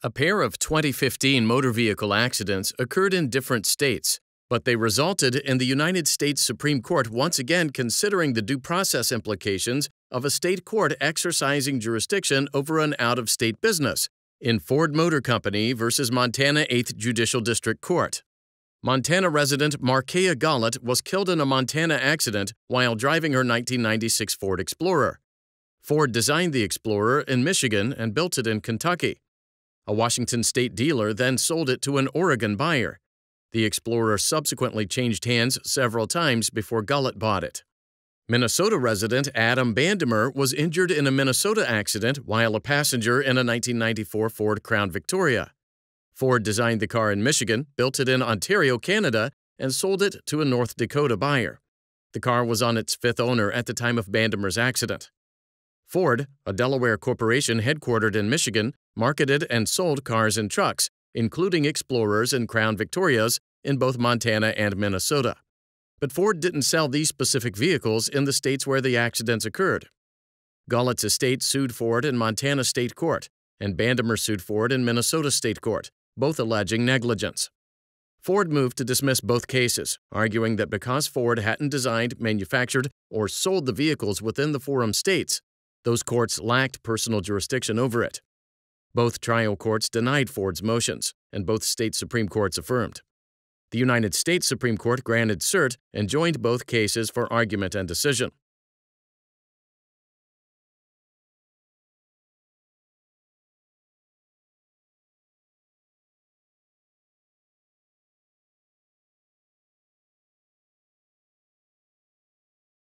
A pair of 2015 motor vehicle accidents occurred in different states, but they resulted in the United States Supreme Court once again considering the due process implications of a state court exercising jurisdiction over an out of state business in Ford Motor Company versus Montana 8th Judicial District Court. Montana resident Markea Gollett was killed in a Montana accident while driving her 1996 Ford Explorer. Ford designed the Explorer in Michigan and built it in Kentucky. A Washington state dealer then sold it to an Oregon buyer. The Explorer subsequently changed hands several times before Gullett bought it. Minnesota resident Adam Bandemer was injured in a Minnesota accident while a passenger in a 1994 Ford Crown Victoria. Ford designed the car in Michigan, built it in Ontario, Canada, and sold it to a North Dakota buyer. The car was on its fifth owner at the time of Bandemer's accident. Ford, a Delaware corporation headquartered in Michigan, marketed and sold cars and trucks, including Explorers and Crown Victorias in both Montana and Minnesota. But Ford didn't sell these specific vehicles in the states where the accidents occurred. Gollett's estate sued Ford in Montana state court, and Bandemer sued Ford in Minnesota state court, both alleging negligence. Ford moved to dismiss both cases, arguing that because Ford hadn't designed, manufactured, or sold the vehicles within the forum states, those courts lacked personal jurisdiction over it. Both trial courts denied Ford's motions, and both state Supreme Courts affirmed. The United States Supreme Court granted cert and joined both cases for argument and decision.